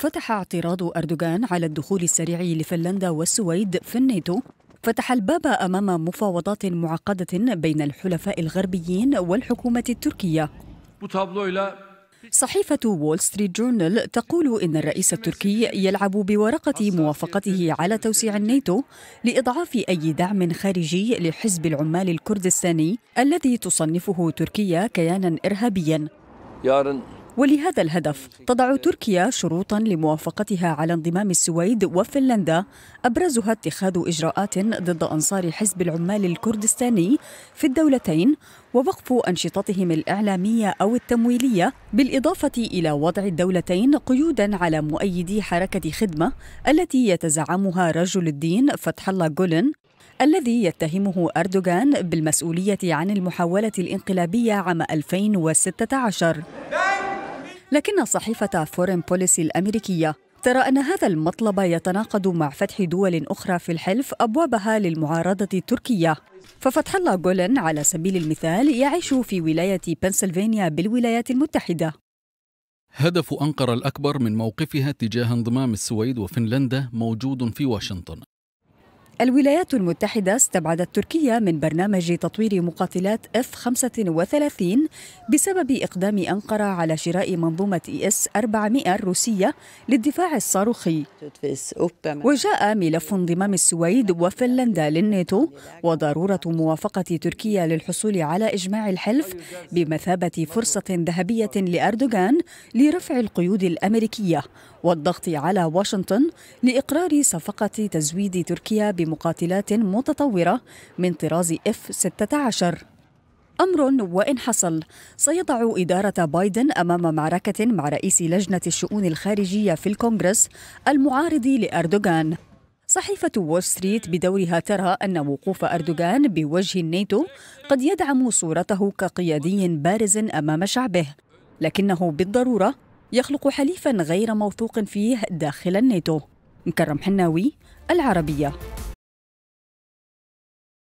فتح اعتراض أردوغان على الدخول السريع لفنلندا والسويد في الناتو فتح الباب أمام مفاوضات معقدة بين الحلفاء الغربيين والحكومة التركية صحيفة وول ستريت جورنال تقول إن الرئيس التركي يلعب بورقة موافقته على توسيع الناتو لإضعاف أي دعم خارجي لحزب العمال الكردستاني الذي تصنفه تركيا كيانا إرهابيا ولهذا الهدف تضع تركيا شروطا لموافقتها على انضمام السويد وفنلندا أبرزها اتخاذ إجراءات ضد أنصار حزب العمال الكردستاني في الدولتين ووقف أنشطتهم الإعلامية أو التمويلية بالإضافة إلى وضع الدولتين قيودا على مؤيدي حركة خدمة التي يتزعمها رجل الدين فتح الله جولن الذي يتهمه أردوغان بالمسؤولية عن المحاولة الانقلابية عام 2016 لكن صحيفة فورين بوليسي الأمريكية ترى أن هذا المطلب يتناقض مع فتح دول أخرى في الحلف أبوابها للمعارضة التركية ففتح الله جولن على سبيل المثال يعيش في ولاية بنسلفانيا بالولايات المتحدة هدف أنقرة الأكبر من موقفها تجاه انضمام السويد وفنلندا موجود في واشنطن الولايات المتحدة استبعدت تركيا من برنامج تطوير مقاتلات F-35 بسبب إقدام أنقرة على شراء منظومة إس 400 الروسية للدفاع الصاروخي وجاء ملف انضمام السويد وفنلندا للناتو وضرورة موافقة تركيا للحصول على إجماع الحلف بمثابة فرصة ذهبية لأردوغان لرفع القيود الأمريكية والضغط على واشنطن لإقرار صفقة تزويد تركيا بم مقاتلات متطورة من طراز F-16 أمر وإن حصل سيضع إدارة بايدن أمام معركة مع رئيس لجنة الشؤون الخارجية في الكونغرس المعارض لأردوغان صحيفة وول ستريت بدورها ترى أن وقوف أردوغان بوجه الناتو قد يدعم صورته كقيادي بارز أمام شعبه لكنه بالضرورة يخلق حليفا غير موثوق فيه داخل الناتو مكرم حناوي العربية